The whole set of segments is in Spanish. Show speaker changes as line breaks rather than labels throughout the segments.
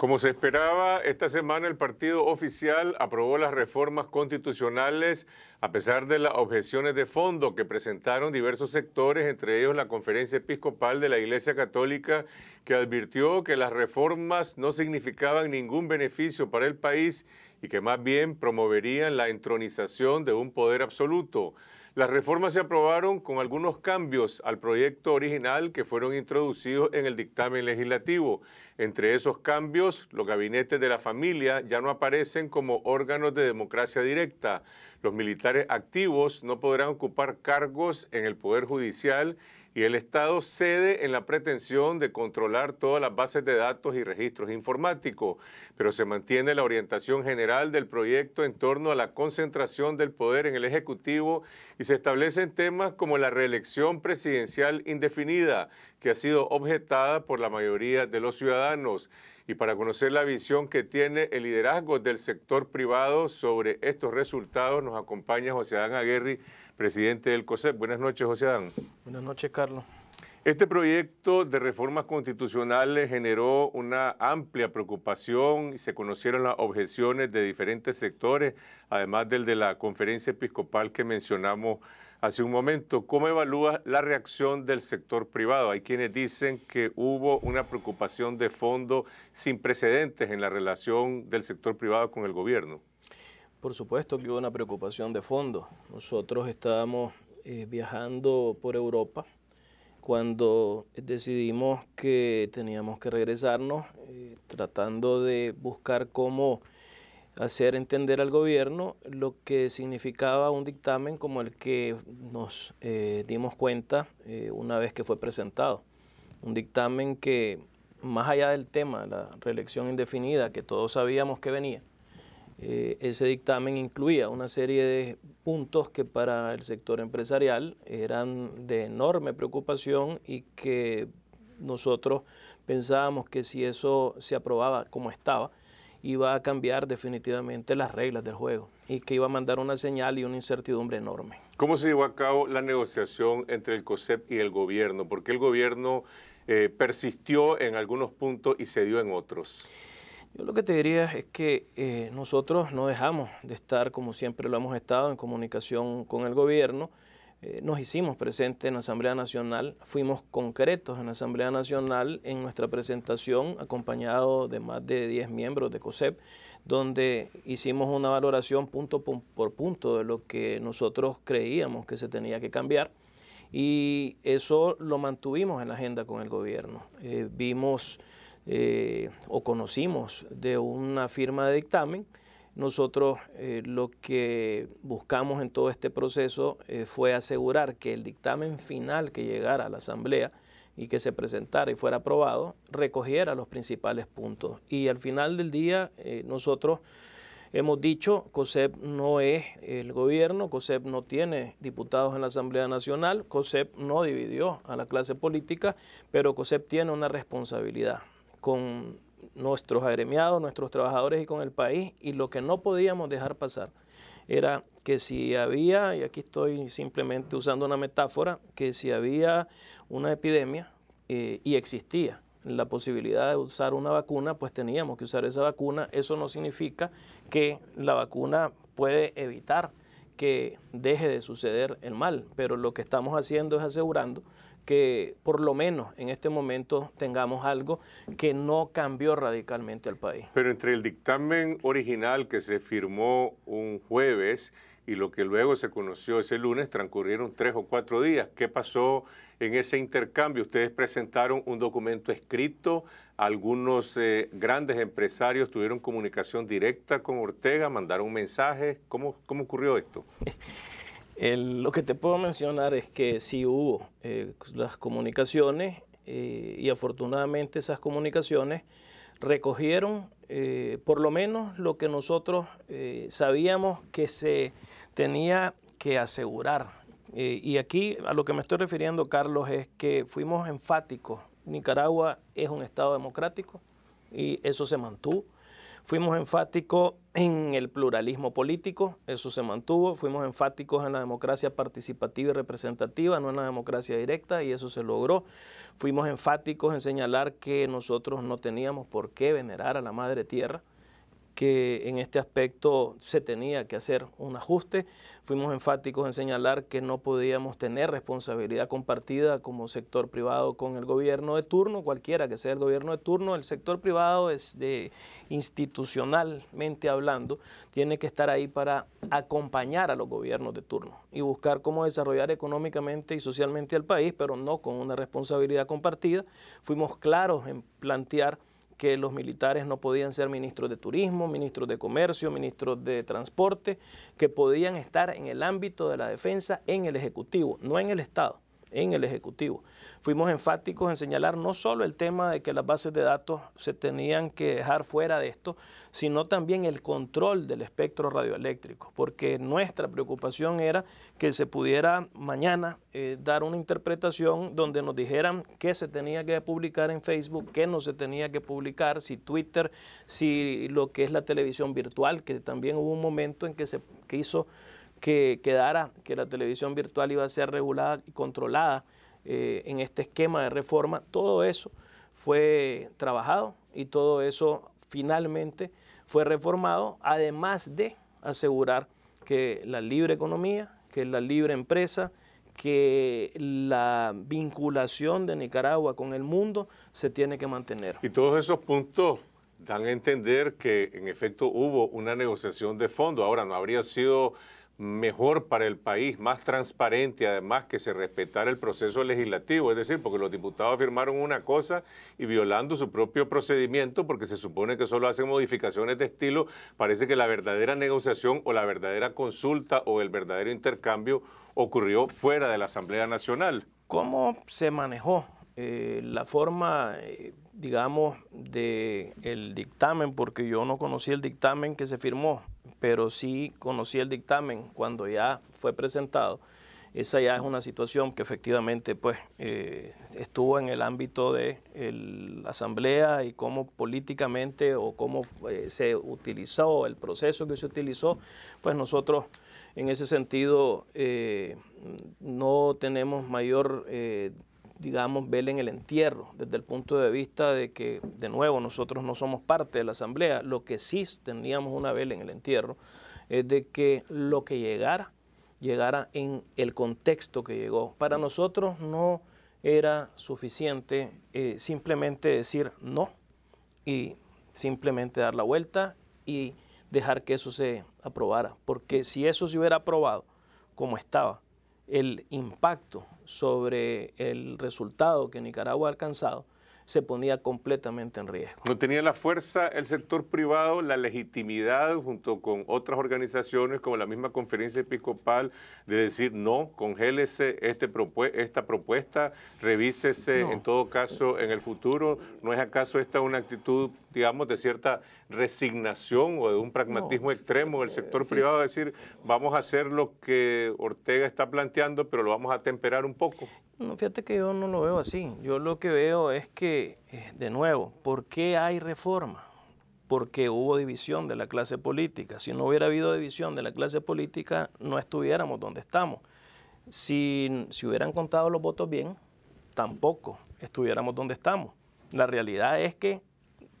Como se esperaba, esta semana el partido oficial aprobó las reformas constitucionales a pesar de las objeciones de fondo que presentaron diversos sectores, entre ellos la Conferencia Episcopal de la Iglesia Católica, que advirtió que las reformas no significaban ningún beneficio para el país y que más bien promoverían la entronización de un poder absoluto. Las reformas se aprobaron con algunos cambios al proyecto original que fueron introducidos en el dictamen legislativo. Entre esos cambios, los gabinetes de la familia ya no aparecen como órganos de democracia directa. Los militares activos no podrán ocupar cargos en el Poder Judicial y el Estado cede en la pretensión de controlar todas las bases de datos y registros informáticos, pero se mantiene la orientación general del proyecto en torno a la concentración del poder en el Ejecutivo y se establecen temas como la reelección presidencial indefinida, que ha sido objetada por la mayoría de los ciudadanos y para conocer la visión que tiene el liderazgo del sector privado sobre estos resultados nos acompaña José Adán Aguerri, presidente del COSEP. Buenas noches, José Adán.
Buenas noches, Carlos.
Este proyecto de reformas constitucionales generó una amplia preocupación y se conocieron las objeciones de diferentes sectores, además del de la conferencia episcopal que mencionamos hace un momento, ¿cómo evalúa la reacción del sector privado? Hay quienes dicen que hubo una preocupación de fondo sin precedentes en la relación del sector privado con el gobierno.
Por supuesto que hubo una preocupación de fondo. Nosotros estábamos eh, viajando por Europa cuando decidimos que teníamos que regresarnos, eh, tratando de buscar cómo hacer entender al gobierno lo que significaba un dictamen como el que nos eh, dimos cuenta eh, una vez que fue presentado. Un dictamen que, más allá del tema, de la reelección indefinida, que todos sabíamos que venía, eh, ese dictamen incluía una serie de puntos que para el sector empresarial eran de enorme preocupación y que nosotros pensábamos que si eso se aprobaba como estaba, iba a cambiar definitivamente las reglas del juego y que iba a mandar una señal y una incertidumbre enorme.
¿Cómo se llevó a cabo la negociación entre el COSEP y el gobierno? ¿Por qué el gobierno eh, persistió en algunos puntos y cedió en otros?
Yo lo que te diría es que eh, nosotros no dejamos de estar, como siempre lo hemos estado, en comunicación con el gobierno. Eh, nos hicimos presentes en la Asamblea Nacional, fuimos concretos en la Asamblea Nacional en nuestra presentación, acompañado de más de 10 miembros de COSEP, donde hicimos una valoración punto por punto de lo que nosotros creíamos que se tenía que cambiar y eso lo mantuvimos en la agenda con el gobierno. Eh, vimos eh, o conocimos de una firma de dictamen nosotros eh, lo que buscamos en todo este proceso eh, fue asegurar que el dictamen final que llegara a la Asamblea y que se presentara y fuera aprobado recogiera los principales puntos. Y al final del día eh, nosotros hemos dicho, COSEP no es el gobierno, COSEP no tiene diputados en la Asamblea Nacional, COSEP no dividió a la clase política, pero COSEP tiene una responsabilidad con nuestros agremiados, nuestros trabajadores y con el país, y lo que no podíamos dejar pasar era que si había, y aquí estoy simplemente usando una metáfora, que si había una epidemia eh, y existía la posibilidad de usar una vacuna, pues teníamos que usar esa vacuna. Eso no significa que la vacuna puede evitar que deje de suceder el mal, pero lo que estamos haciendo es asegurando que por lo menos en este momento tengamos algo que no cambió radicalmente al país.
Pero entre el dictamen original que se firmó un jueves y lo que luego se conoció ese lunes, transcurrieron tres o cuatro días. ¿Qué pasó en ese intercambio? Ustedes presentaron un documento escrito, algunos eh, grandes empresarios tuvieron comunicación directa con Ortega, mandaron mensajes. ¿Cómo, cómo ocurrió esto? lo que te puedo mencionar es que sí
hubo eh, las comunicaciones eh, y afortunadamente esas comunicaciones recogieron eh, por lo menos lo que nosotros sabíamos que se tenía que asegurar. y aquí a lo que me estoy refiriendo, Carlos, es que fuimos enfáticos. Nicaragua es un Estado democrático y eso se mantuvo. Fuimos enfáticos en el pluralismo político, eso se mantuvo. Fuimos enfáticos en la democracia participativa y representativa, no en la democracia directa, y eso se logró. Fuimos enfáticos en señalar que nosotros no teníamos por qué venerar a la Madre Tierra que en este aspecto se tenía que hacer un ajuste. Fuimos enfáticos en señalar que no podíamos tener responsabilidad compartida como sector privado con el gobierno de turno, cualquiera que sea el gobierno de turno. El sector privado es institucionalmente hablando, tiene que estar ahí para acompañar a los gobiernos de turno y buscar cómo desarrollar económicamente y socialmente al país, pero no con una responsabilidad compartida. Fuimos claros en plantear que los militares no podían ser ministros de turismo, ministros de comercio, ministros de transporte, que podían estar en el ámbito de la defensa en el Ejecutivo, no en el Estado en el Ejecutivo. Fuimos enfáticos en señalar no solo el tema de que las bases de datos se tenían que dejar fuera de esto, sino también el control del espectro radioeléctrico, porque nuestra preocupación era que se pudiera mañana eh, dar una interpretación donde nos dijeran qué se tenía que publicar en Facebook, qué no se tenía que publicar, si Twitter, si lo que es la televisión virtual, que también hubo un momento en que se quiso que quedara que la televisión virtual iba a ser regulada y controlada eh, en este esquema de reforma, todo eso fue trabajado y todo eso finalmente fue reformado, además de asegurar que la libre economía, que la libre empresa, que la vinculación de Nicaragua con el mundo se tiene que mantener.
Y todos esos puntos dan a entender que en efecto hubo una negociación de fondo. Ahora, no habría sido mejor para el país, más transparente, además que se respetara el proceso legislativo, es decir, porque los diputados firmaron una cosa y violando su propio procedimiento, porque se supone que solo hacen modificaciones de estilo, parece que la verdadera negociación o la verdadera consulta o el verdadero intercambio ocurrió fuera de la Asamblea Nacional.
¿Cómo se manejó eh, la forma, eh, digamos, del el dictamen? Porque yo no conocí el dictamen que se firmó pero sí conocí el dictamen cuando ya fue presentado. Esa ya es una situación que efectivamente pues, eh, estuvo en el ámbito de la Asamblea y cómo políticamente o cómo eh, se utilizó, el proceso que se utilizó, pues nosotros en ese sentido eh, no tenemos mayor digamos, en el entierro desde el punto de vista de que, de nuevo, nosotros no somos parte de la Asamblea. Lo que sí teníamos una vela en el entierro es de que lo que llegara, llegara en el contexto que llegó. Para nosotros no era suficiente eh, simplemente decir no y simplemente dar la vuelta y dejar que eso se aprobara. Porque si eso se hubiera aprobado como estaba, el impacto sobre el resultado que Nicaragua ha alcanzado se ponía completamente en riesgo.
No tenía la fuerza el sector privado, la legitimidad junto con otras organizaciones como la misma conferencia episcopal de decir no, congélese este esta propuesta, revísese en todo caso en el futuro. ¿No es acaso esta una actitud digamos, de cierta resignación o de un pragmatismo extremo del sector privado, a decir, vamos a hacer lo que Ortega está planteando, pero lo vamos a temperar un poco.
No, fíjate que yo no lo veo así. Yo lo que veo es que, eh, de nuevo, ¿por qué hay reforma? Porque hubo división de la clase política. Si no hubiera habido división de la clase política, no estuviéramos donde estamos. si hubieran contado los votos bien, tampoco estuviéramos donde estamos. La realidad es que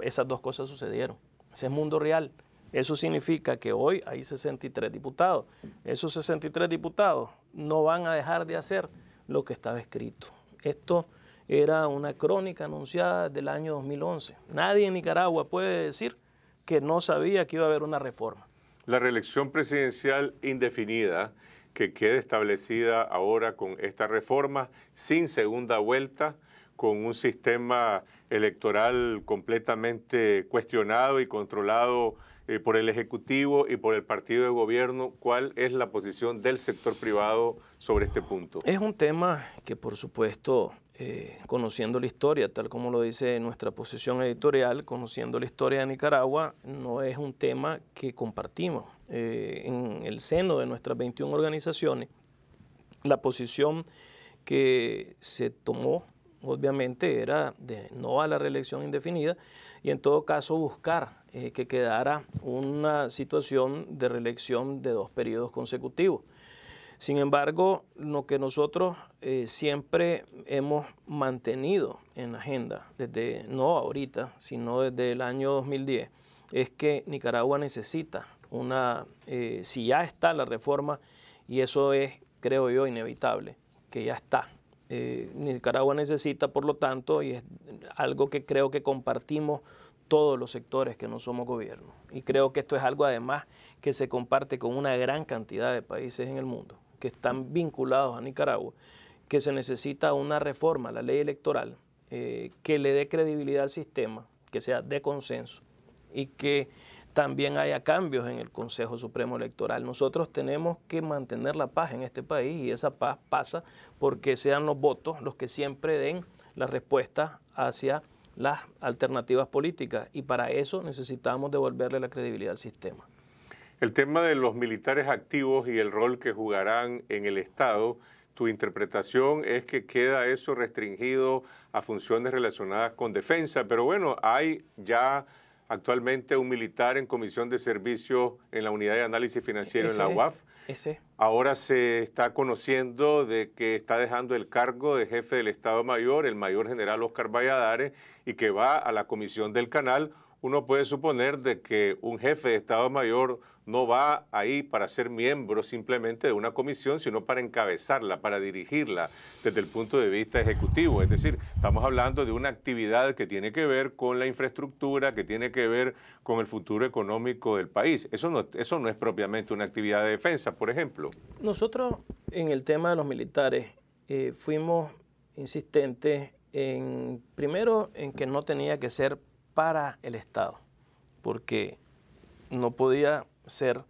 esas dos cosas sucedieron. Ese es mundo real. Eso significa que hoy hay 63 diputados. Esos 63 diputados no van a dejar de hacer lo que estaba escrito. Esto era una crónica anunciada del año 2011. Nadie en Nicaragua puede decir que no sabía que iba a haber una reforma.
La reelección presidencial indefinida que queda establecida ahora con esta reforma sin segunda vuelta con un sistema electoral completamente cuestionado y controlado eh, por el Ejecutivo y por el partido de gobierno. ¿Cuál es la posición del sector privado sobre este punto? Es
un tema que, por supuesto, eh, conociendo la historia, tal como lo dice nuestra posición editorial, conociendo la historia de Nicaragua, no es un tema que compartimos. Eh, en el seno de nuestras 21 organizaciones, la posición que se tomó obviamente era de no a la reelección indefinida y en todo caso buscar eh, que quedara una situación de reelección de dos periodos consecutivos. Sin embargo, lo que nosotros eh, siempre hemos mantenido en la agenda, desde no ahorita, sino desde el año 2010, es que Nicaragua necesita una, eh, si ya está la reforma, y eso es, creo yo, inevitable, que ya está, eh, Nicaragua necesita, por lo tanto, y es algo que creo que compartimos todos los sectores que no somos gobierno. Y creo que esto es algo además que se comparte con una gran cantidad de países en el mundo que están vinculados a Nicaragua, que se necesita una reforma a la ley electoral eh, que le dé credibilidad al sistema, que sea de consenso y que también haya cambios en el Consejo Supremo Electoral. Nosotros tenemos que mantener la paz en este país y esa paz pasa porque sean los votos los que siempre den la respuesta hacia las alternativas políticas y para eso necesitamos devolverle la credibilidad al sistema.
El tema de los militares activos y el rol que jugarán en el Estado, tu interpretación es que queda eso restringido a funciones relacionadas con defensa, pero bueno, hay ya actualmente un militar en comisión de servicio en la unidad de análisis financiero en la UAF. Ese. Ahora se está conociendo de que está dejando el cargo de jefe del Estado Mayor, el mayor general Oscar Valladares, y que va a la comisión del canal uno puede suponer de que un jefe de Estado Mayor no va ahí para ser miembro simplemente de una comisión, sino para encabezarla, para dirigirla desde el punto de vista ejecutivo. Es decir, estamos hablando de una actividad que tiene que ver con la infraestructura, que tiene que ver con el futuro económico del país. Eso no, eso no es propiamente una actividad de defensa, por ejemplo.
Nosotros en el tema de los militares eh, fuimos insistentes en, primero, en que no tenía que ser para el Estado, porque no podía ser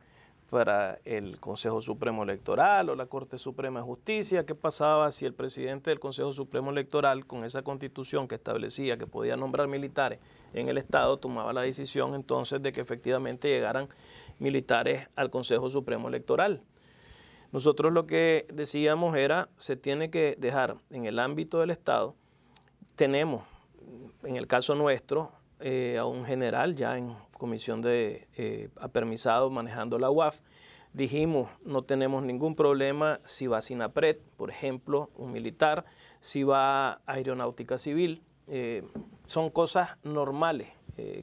para el Consejo Supremo Electoral o la Corte Suprema de Justicia, qué pasaba si el presidente del Consejo Supremo Electoral, con esa constitución que establecía que podía nombrar militares en el Estado, tomaba la decisión entonces de que efectivamente llegaran militares al Consejo Supremo Electoral. Nosotros lo que decíamos era, se tiene que dejar en el ámbito del Estado, tenemos, en el caso nuestro, eh, a un general ya en comisión de eh, apermisado manejando la UAF, dijimos no tenemos ningún problema si va SINAPRED, por ejemplo, un militar, si va Aeronáutica Civil, eh, son cosas normales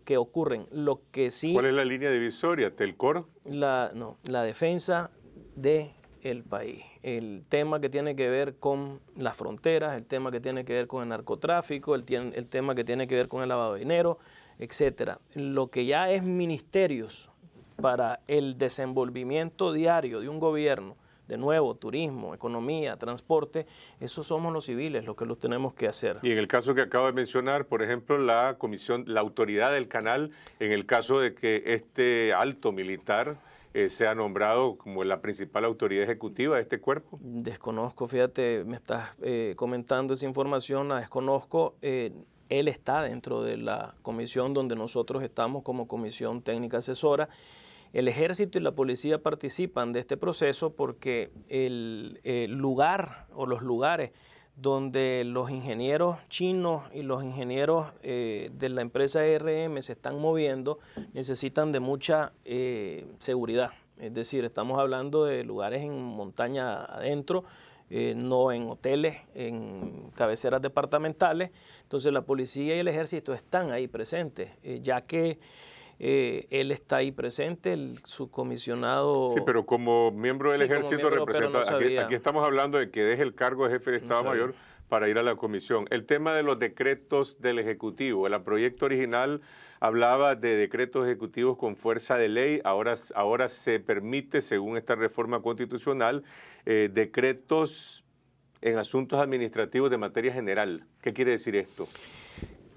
que ocurren. Lo que sí. ¿Cuál es la línea divisoria? ¿Telcor?
La, no, la defensa de el país. El tema que tiene que ver con las fronteras, el tema que tiene que ver con el narcotráfico, el, el tema que tiene que ver con el lavado de dinero, etcétera. Lo que ya es ministerios para el desenvolvimiento diario de un gobierno, de nuevo, turismo, economía, transporte, esos somos los civiles los que los tenemos que hacer.
Y en el caso que acabo de mencionar, por ejemplo, la comisión, la autoridad del canal, en el caso de que este alto militar eh, se ha nombrado como la principal autoridad ejecutiva de este cuerpo?
Desconozco,
fíjate, me estás eh,
comentando esa información, la desconozco. Eh, él está dentro de la comisión donde nosotros estamos como comisión técnica asesora. El ejército y la policía participan de este proceso porque el lugar o los lugares donde los ingenieros chinos y los ingenieros eh, de la empresa RM se están moviendo, necesitan de mucha eh, seguridad. Es decir, estamos hablando de lugares en montaña adentro, eh, no en hoteles, en cabeceras departamentales. Entonces la policía y el ejército están ahí presentes, ya que eh, él está ahí presente, el subcomisionado. Sí, pero
como miembro del ejército representa. aquí, estamos hablando de que deje el cargo de jefe de Estado Mayor para ir a la comisión. El tema de los decretos del Ejecutivo. El proyecto original hablaba de decretos ejecutivos con fuerza de ley. Ahora, ahora se permite, según esta reforma constitucional, eh, decretos en asuntos administrativos de materia general. ¿Qué quiere decir esto?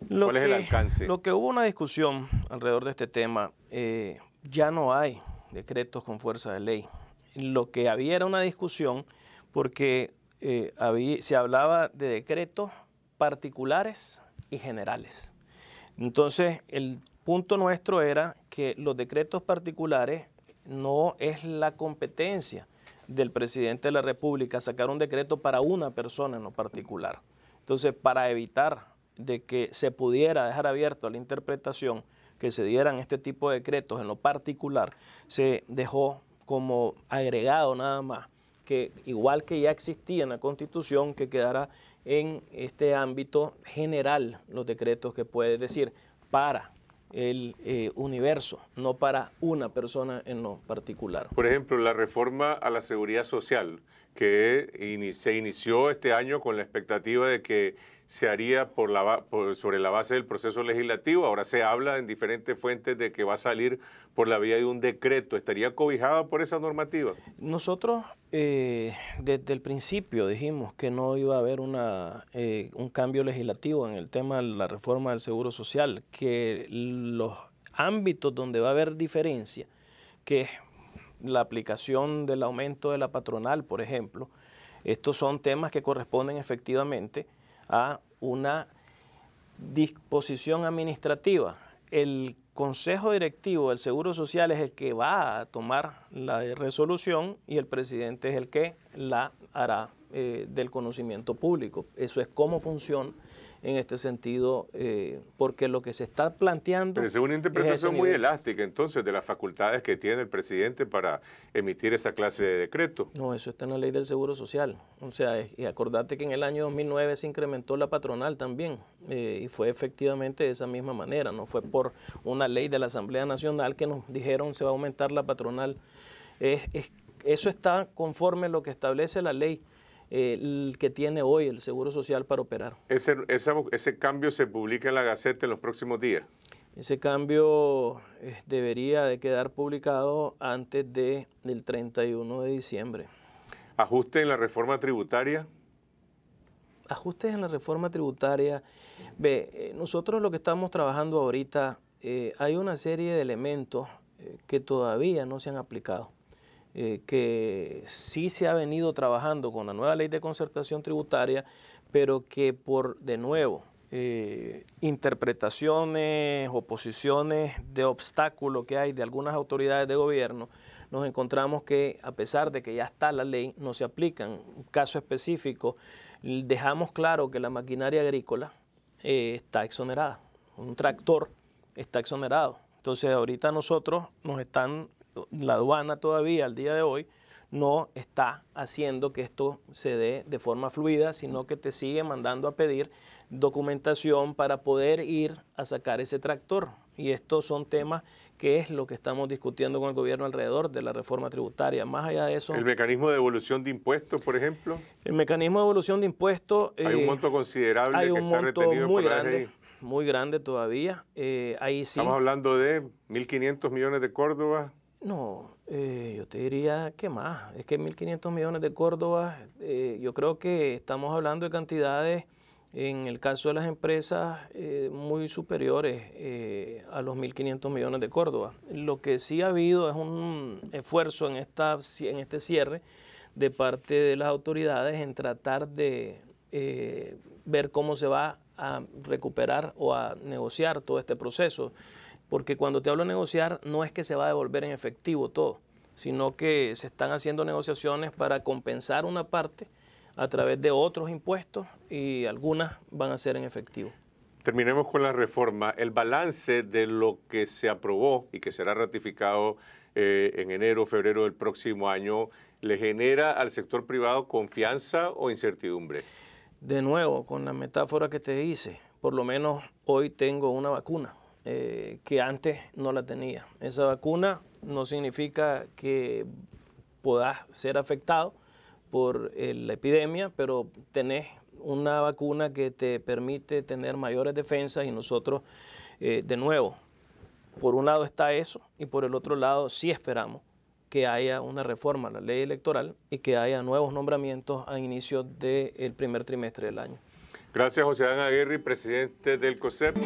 Lo que, el alcance? Lo
que hubo una discusión alrededor de este tema, eh, ya no hay decretos con fuerza de ley. Lo que había era una discusión porque eh, se hablaba de decretos particulares y generales. Entonces, el punto nuestro era que los decretos particulares no es la competencia del presidente de la República sacar un decreto para una persona en lo particular. Entonces, para evitar de que se pudiera dejar abierto a la interpretación que se dieran este tipo de decretos en lo particular, se dejó como agregado nada más, que igual que ya existía en la Constitución, que quedara en este ámbito general los decretos que puede decir para el eh, universo, no para una persona en lo particular. Por
ejemplo, la reforma a la seguridad social, que se inició este año con la expectativa de que se haría por sobre la base del proceso legislativo. Ahora se habla en diferentes fuentes de que va a salir por la vía de un decreto. ¿Estaría cobijada por esa normativa?
Nosotros eh, desde el principio dijimos que no iba a haber eh, un cambio legislativo en el tema de la reforma del Seguro Social, que los ámbitos donde va a haber diferencia, que es la aplicación del aumento de la patronal, por ejemplo, estos son temas que corresponden efectivamente a una disposición administrativa. El Consejo Directivo del Seguro Social es el que va a tomar la resolución y el presidente es el que la hará eh, del conocimiento público. Eso es cómo funciona en este sentido, eh, porque lo que se está planteando... es una interpretación muy elástica
entonces de las facultades que tiene el presidente para emitir esa clase de decreto.
No, eso está en la ley del Seguro Social. O sea, y acordate que en el año 2009 se incrementó la patronal también eh, y fue efectivamente de esa misma manera, no fue por una ley de la Asamblea Nacional que nos dijeron se va a aumentar la patronal. eso está conforme a lo que establece la ley el que tiene hoy el Seguro Social para operar.
Ese, cambio se publica en la Gaceta en los próximos días.
Ese cambio eh, debería de quedar publicado antes del
31 de diciembre. ¿Ajuste en la reforma tributaria?
Ajustes en la reforma tributaria. Ve, eh, nosotros lo que estamos trabajando ahorita, eh, hay una serie de elementos que todavía no se han aplicado. Eh, que sí se ha venido trabajando con la nueva ley de concertación tributaria, pero que por, de nuevo, eh, interpretaciones o posiciones de obstáculo que hay de algunas autoridades de gobierno, nos encontramos que a pesar de que ya está la ley, no se aplican. Un caso específico, dejamos claro que la maquinaria agrícola eh, está exonerada, un tractor está exonerado. Entonces ahorita nosotros nos están la aduana todavía al día de hoy no está haciendo que esto se dé de forma fluida, sino que te sigue mandando a pedir documentación para poder ir a sacar ese tractor. Y estos son temas que es lo que estamos discutiendo con el gobierno alrededor de la reforma tributaria. Más allá de eso... ¿El
mecanismo de devolución de impuestos, por ejemplo?
El mecanismo de devolución de impuestos... Hay un eh, monto
considerable hay un muy grande, Muy grande todavía. Eh, ahí Estamos hablando de 1.500 millones de Córdoba,
no, eh, yo te diría que más. Es que 1.500 millones de Córdoba, eh, yo creo que estamos hablando de cantidades, en el caso de las empresas, eh, muy superiores a los 1.500 millones de Córdoba. Lo que sí ha habido es un esfuerzo en, esta, en este cierre de parte de las autoridades en tratar de ver cómo se va a recuperar o a negociar todo este proceso porque cuando te hablo de negociar no es que se va a devolver en efectivo todo, sino que se están haciendo negociaciones para compensar una parte a través de otros impuestos y algunas van a ser en efectivo.
Terminemos con la reforma. El balance de lo que se aprobó y que será ratificado eh, en enero o febrero del próximo año, ¿le genera al sector privado confianza o incertidumbre? De
nuevo, con la metáfora que te hice, por lo menos hoy tengo una vacuna, eh, que antes no la tenía. Esa vacuna no significa que puedas ser afectado por eh, la epidemia, pero tenés una vacuna que te permite tener mayores defensas y nosotros, eh, de nuevo, por un lado está eso y por el otro lado sí esperamos que haya una reforma a la ley electoral y que haya nuevos nombramientos a inicio del primer trimestre del año.
Gracias, José Adán Aguirre, presidente del COSEP.